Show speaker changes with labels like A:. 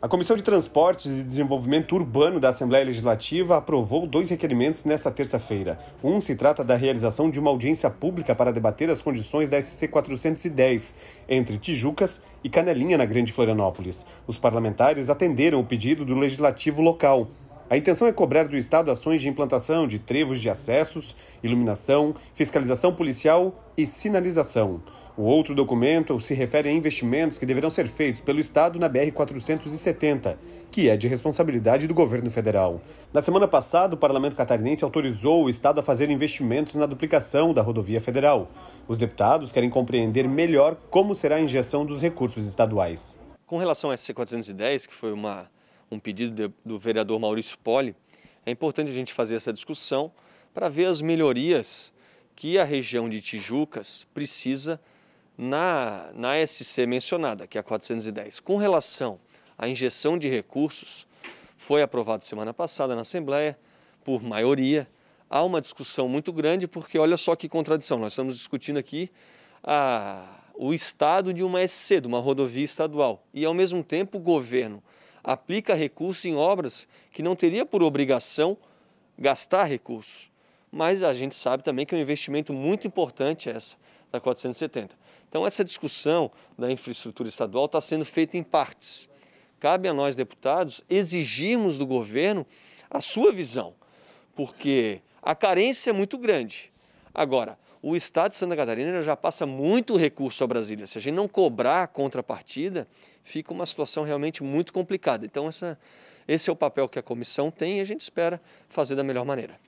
A: A Comissão de Transportes e Desenvolvimento Urbano da Assembleia Legislativa aprovou dois requerimentos nesta terça-feira. Um se trata da realização de uma audiência pública para debater as condições da SC 410 entre Tijucas e Canelinha, na Grande Florianópolis. Os parlamentares atenderam o pedido do legislativo local. A intenção é cobrar do Estado ações de implantação de trevos de acessos, iluminação, fiscalização policial e sinalização. O outro documento se refere a investimentos que deverão ser feitos pelo Estado na BR-470, que é de responsabilidade do governo federal. Na semana passada, o parlamento catarinense autorizou o Estado a fazer investimentos na duplicação da rodovia federal. Os deputados querem compreender melhor como será a injeção dos recursos estaduais.
B: Com relação à SC-410, que foi uma um pedido de, do vereador Maurício Poli, é importante a gente fazer essa discussão para ver as melhorias que a região de Tijucas precisa na, na SC mencionada, que é a 410. Com relação à injeção de recursos, foi aprovado semana passada na Assembleia, por maioria. Há uma discussão muito grande, porque olha só que contradição, nós estamos discutindo aqui a, o estado de uma SC, de uma rodovia estadual, e ao mesmo tempo o governo aplica recursos em obras que não teria por obrigação gastar recursos. Mas a gente sabe também que é um investimento muito importante essa, da 470. Então, essa discussão da infraestrutura estadual está sendo feita em partes. Cabe a nós, deputados, exigirmos do governo a sua visão, porque a carência é muito grande. Agora, o Estado de Santa Catarina já passa muito recurso a Brasília. Se a gente não cobrar a contrapartida, fica uma situação realmente muito complicada. Então, essa, esse é o papel que a comissão tem e a gente espera fazer da melhor maneira.